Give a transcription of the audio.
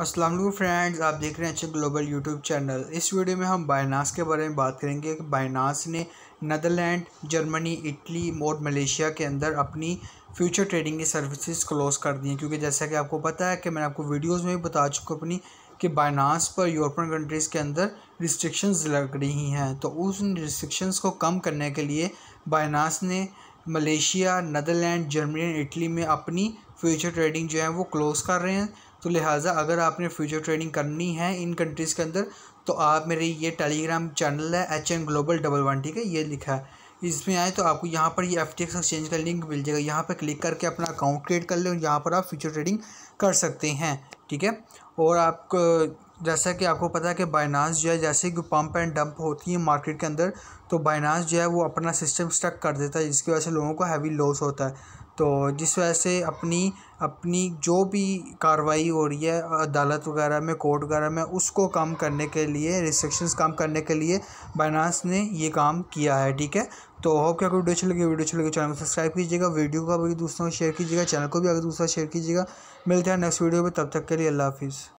Aslam friends आप देख रहे हैं अच्छे ग्लोबल यूट्यूब चैनल इस वीडियो में हम बायनास के बारे में बात करेंगे कि बायनास ने नदरलैंड जर्मनी इटली और मलेशिया के अंदर अपनी फ्यूचर ट्रेडिंग की सर्विसेज क्लोज कर दी हैं क्योंकि जैसा कि आपको पता है कि मैंने आपको वीडियोस में भी बता चुका अपनी कि बायनास पर यूरोपियन कंट्रीज़ के अंदर रिस्ट्रिक्शंस लग रही हैं तो उस रिस्ट्रिक्शंस को कम करने के लिए बायनास ने Malaysia Netherland Germany and Italy में अपनी फ्यूचर ट्रेडिंग जो है वो क्लोज़ कर रहे हैं तो लिहाजा अगर आपने फ्यूचर ट्रेडिंग करनी है इन कंट्रीज़ के अंदर तो आप मेरे ये टेलीग्राम चैनल है H N global double one ठीक है ये लिखा है इसमें आए तो आपको यहाँ पर ये एफ टी एक्स एक्सचेंज का लिंक मिल जाएगा यहाँ पर क्लिक करके अपना अकाउंट क्रिएट कर लें और यहाँ पर आप फ्यूचर ट्रेडिंग कर सकते हैं ठीक है और आप जैसा कि आपको पता है कि बाइनास जो है जैसे कि पम्प एंड डंप होती है मार्केट के अंदर तो बाइनास जो है वो अपना सिस्टम स्टक कर देता है जिसकी वजह से लोगों को हैवी लॉस होता है तो जिस वजह से अपनी अपनी जो भी कार्रवाई हो रही है अदालत वगैरह में कोर्ट वगैरह में उसको कम करने के लिए रिस्ट्रिक्शंस कम करने के लिए बाइनास ने ये काम किया है ठीक है तो होप क्या वीडियो अच्छी लगी वीडियो अच्छी लगी चैनल को सब्सक्राइब कीजिएगा वीडियो को अगर दूसरों को शेयर कीजिएगा चैनल को भी अगर दूसरा शेयर कीजिएगा मिलते हैं नेक्स्ट वीडियो में तब तक के लिए अल्लाह हाफिज़